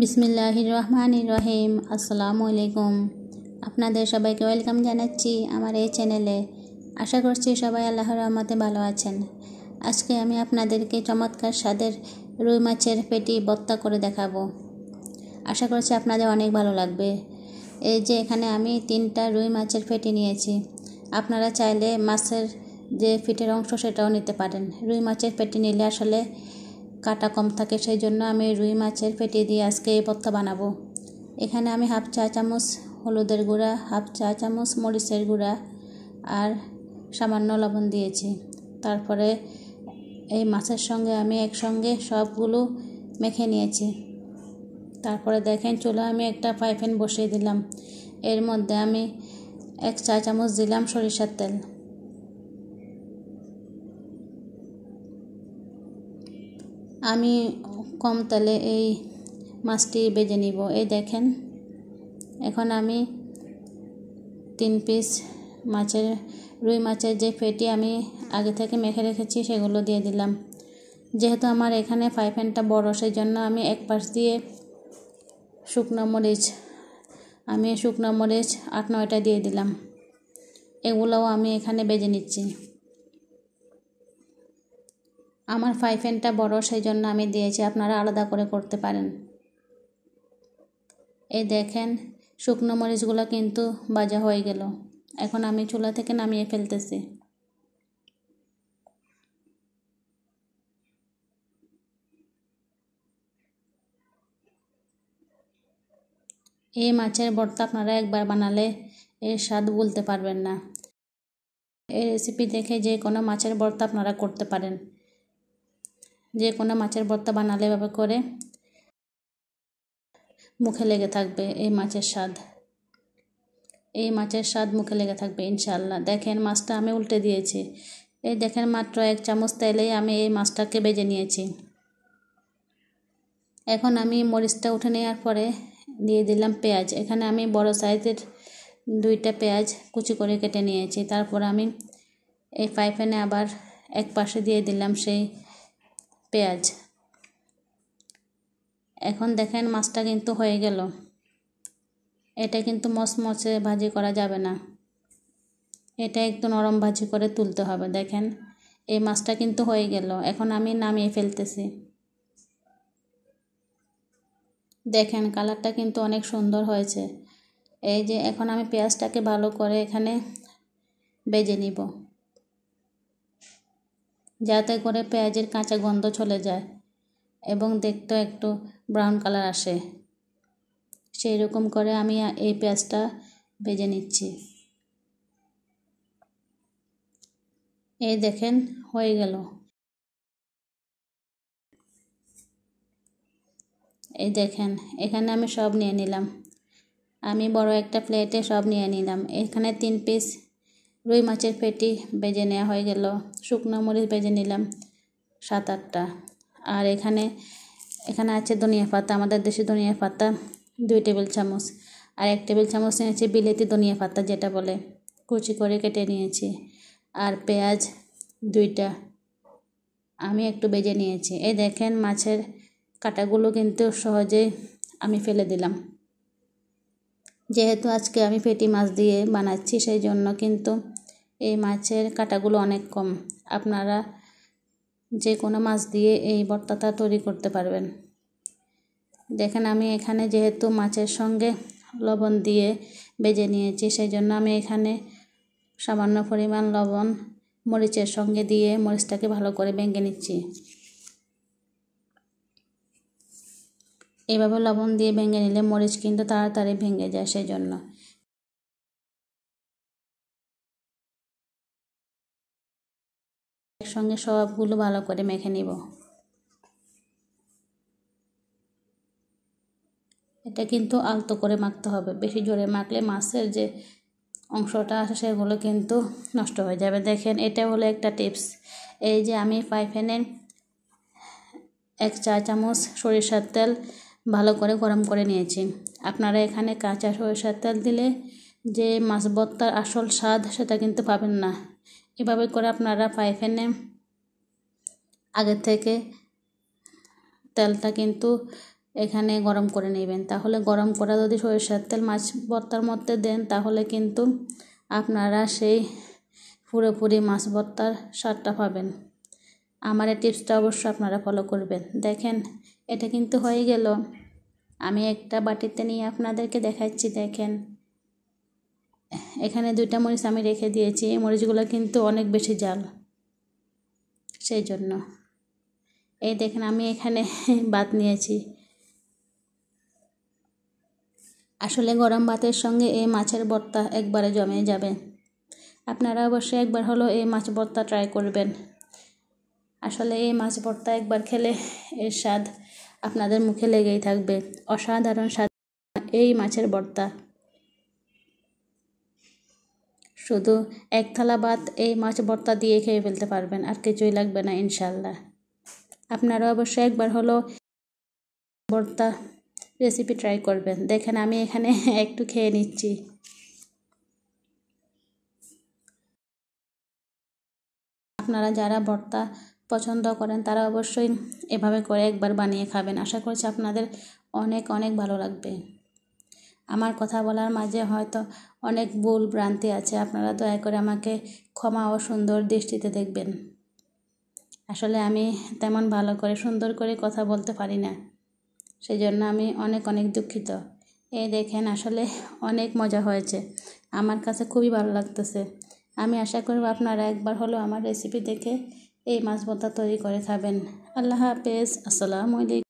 বিসমিল্লাহির রহমান রহিম আসসালামু আলাইকুম আপনাদের সবাইকে ওয়েলকাম জানাচ্ছি আমার এই চ্যানেলে আশা করছি সবাই আল্লাহ রহমতে ভালো আছেন আজকে আমি আপনাদেরকে চমৎকার স্বাদের রুই মাছের পেটি বত্তা করে দেখাবো আশা করছি আপনাদের অনেক ভালো লাগবে এই যে এখানে আমি তিনটা রুই মাছের পেটি নিয়েছি আপনারা চাইলে মাছের যে ফিটের অংশ সেটাও নিতে পারেন রুই মাছের পেটি নিলে আসলে কাটা কম থাকে সেই জন্য আমি রুই মাছের ফেটি দিয়ে আজকে এই পত্তা বানাবো এখানে আমি হাফ চা চামচ হলুদের গুঁড়া হাফ চা চামচ মরিচের গুঁড়া আর সামান্য লবণ দিয়েছি তারপরে এই মাছের সঙ্গে আমি একসঙ্গে সবগুলো মেখে নিয়েছি তারপরে দেখেন চুলা আমি একটা ফ্রাই বসিয়ে দিলাম এর মধ্যে আমি এক চা চামচ দিলাম সরিষার তেল আমি কম তালে এই মাছটি বেজে নিব এই দেখেন এখন আমি তিন পিস মাছের রুই মাছের যে ফেটি আমি আগে থেকে মেখে রেখেছি সেগুলো দিয়ে দিলাম যেহেতু আমার এখানে ফ্রাই প্যানটা বড়ো সেই জন্য আমি এক পাশ দিয়ে শুকনো মরিচ আমি শুকনো মরিচ আট নয়টা দিয়ে দিলাম এগুলোও আমি এখানে বেজে নিচ্ছি আমার ফ্রাই প্যানটা বড়ো সেই জন্য আমি দিয়েছি আপনারা আলাদা করে করতে পারেন এই দেখেন শুকনো মরিচগুলো কিন্তু বাজা হয়ে গেল এখন আমি চুলা থেকে নামিয়ে ফেলতেছি এই মাছের বর্তা আপনারা একবার বানালে এর স্বাদ বলতে পারবেন না এই রেসিপি দেখে যে কোনো মাছের বর্তা আপনারা করতে পারেন যে কোনো মাছের ভর্তা বানালে এভাবে করে মুখে লেগে থাকবে এই মাছের স্বাদ এই মাছের স্বাদ মুখে লেগে থাকবে ইনশাল্লাহ দেখেন মাছটা আমি উল্টে দিয়েছি এই দেখেন মাত্র এক চামচ তেলেই আমি এই মাছটাকে বেজে নিয়েছি এখন আমি মরিচটা উঠে নেওয়ার পরে দিয়ে দিলাম পেঁয়াজ এখানে আমি বড় সাইজের দুইটা পেঁয়াজ কুচি করে কেটে নিয়েছি তারপর আমি এই পাইপ্যানে আবার এক পাশে দিয়ে দিলাম সেই পেঁয়াজ এখন দেখেন মাছটা কিন্তু হয়ে গেল এটা কিন্তু মচমচে ভাজি করা যাবে না এটা একটু নরম ভাজি করে তুলতে হবে দেখেন এই মাছটা কিন্তু হয়ে গেল এখন আমি নামিয়ে ফেলতেছি দেখেন কালারটা কিন্তু অনেক সুন্দর হয়েছে এই যে এখন আমি পেঁয়াজটাকে ভালো করে এখানে বেজে নিব যাতে করে পেঁয়াজের কাঁচা গন্ধ চলে যায় এবং দেখতে একটু ব্রাউন কালার আসে সেই রকম করে আমি এই পেঁয়াজটা ভেজে নিচ্ছি এই দেখেন হয়ে গেল এই দেখেন এখানে আমি সব নিয়ে নিলাম আমি বড় একটা প্লেটে সব নিয়ে নিলাম এখানে তিন পিস রুই মাছের পেটি বেজে নেওয়া হয়ে গেল শুকনো মরিচ বেজে নিলাম সাত আটটা আর এখানে এখানে আছে ধনিয়া পাতা আমাদের দেশে ধনিয়া পাতা দুই টেবিল চামচ আর এক টেবিল চামচ নিয়েছি বিলেতি ধনিয়া পাতা যেটা বলে কুচি করে কেটে নিয়েছি আর পেঁয়াজ দুইটা আমি একটু বেজে নিয়েছি এই দেখেন মাছের কাটাগুলো কিন্তু সহজেই আমি ফেলে দিলাম যেহেতু আজকে আমি পেটি মাছ দিয়ে বানাচ্ছি সেই জন্য কিন্তু এই মাছের কাটাগুলো অনেক কম আপনারা যে কোনো মাছ দিয়ে এই বর্তাটা তৈরি করতে পারবেন দেখেন আমি এখানে যেহেতু মাছের সঙ্গে লবণ দিয়ে বেজে নিয়েছি সেই জন্য আমি এখানে সামান্য পরিমাণ লবণ মরিচের সঙ্গে দিয়ে মরিচটাকে ভালো করে ভেঙে নিচ্ছি এভাবে লবণ দিয়ে ভেঙে নিলে মরিচ কিন্তু তাড়াতাড়ি ভেঙে যায় সেই জন্য একসঙ্গে সবগুলো ভালো করে মেখে নিব এটা কিন্তু আলতো করে মাখতে হবে বেশি জোরে মাখলে মাছের যে অংশটা আছে সেগুলো কিন্তু নষ্ট হয়ে যাবে দেখেন এটা হলো একটা টিপস এই যে আমি পাইফেনে এক চা চামচ সরিষার তেল ভালো করে গরম করে নিয়েছি আপনারা এখানে কাঁচা সরিষার তেল দিলে যে মাছ বত্তার আসল স্বাদ সেটা কিন্তু পাবেন না এভাবে করে আপনারা পাইফেনে আগের থেকে তেলটা কিন্তু এখানে গরম করে নেবেন তাহলে গরম করা যদি সরিষার তেল মাছ বত্তার মধ্যে দেন তাহলে কিন্তু আপনারা সেই পুরোপুরি মাছ বত্তার স্বাদটা পাবেন আমার এই টিপসটা অবশ্যই আপনারা ফলো করবেন দেখেন এটা কিন্তু হয়ে গেল আমি একটা বাটিতে নিয়ে আপনাদেরকে দেখাচ্ছি দেখেন এখানে দুইটা মরিচ আমি রেখে দিয়েছি এই মরিচগুলো কিন্তু অনেক বেশি জাল সেই জন্য এই দেখেন আমি এখানে ভাত নিয়েছি আসলে গরম ভাতের সঙ্গে এই মাছের বর্তা একবারে জমে যাবে আপনারা অবশ্যই একবার হলো এই মাছ বর্তা ট্রাই করবেন আসলে এই মাছ ভর্তা একবার খেলে এর স্বাদ আপনাদের মুখে লেগেই থাকবে অসাধারণ স্বাদ এই মাছের ভর্তা শুধু এক থালা ভাত এই মাছ ভর্তা দিয়ে খেয়ে ফেলতে পারবেন আর কিছুই লাগবে না ইনশাল্লাহ আপনারা অবশ্যই একবার হলো ভর্তা রেসিপি ট্রাই করবেন দেখেন আমি এখানে একটু খেয়ে নিচ্ছি আপনারা যারা ভর্তা পছন্দ করেন তারা অবশ্যই এভাবে করে একবার বানিয়ে খাবেন আশা করছি আপনাদের অনেক অনেক ভালো লাগবে আমার কথা বলার মাঝে হয়তো অনেক ভুল ভ্রান্তি আছে আপনারা দয়া করে আমাকে ক্ষমা ও সুন্দর দৃষ্টিতে দেখবেন আসলে আমি তেমন ভালো করে সুন্দর করে কথা বলতে পারি না সেই জন্য আমি অনেক অনেক দুঃখিত এই দেখেন আসলে অনেক মজা হয়েছে আমার কাছে খুবই ভালো লাগতেছে আমি আশা করব আপনারা একবার হলো আমার রেসিপি দেখে এই মাছ ভর্তা তৈরি করে খাবেন আল্লাহ হাফেজ আসসালামু আলাইকুম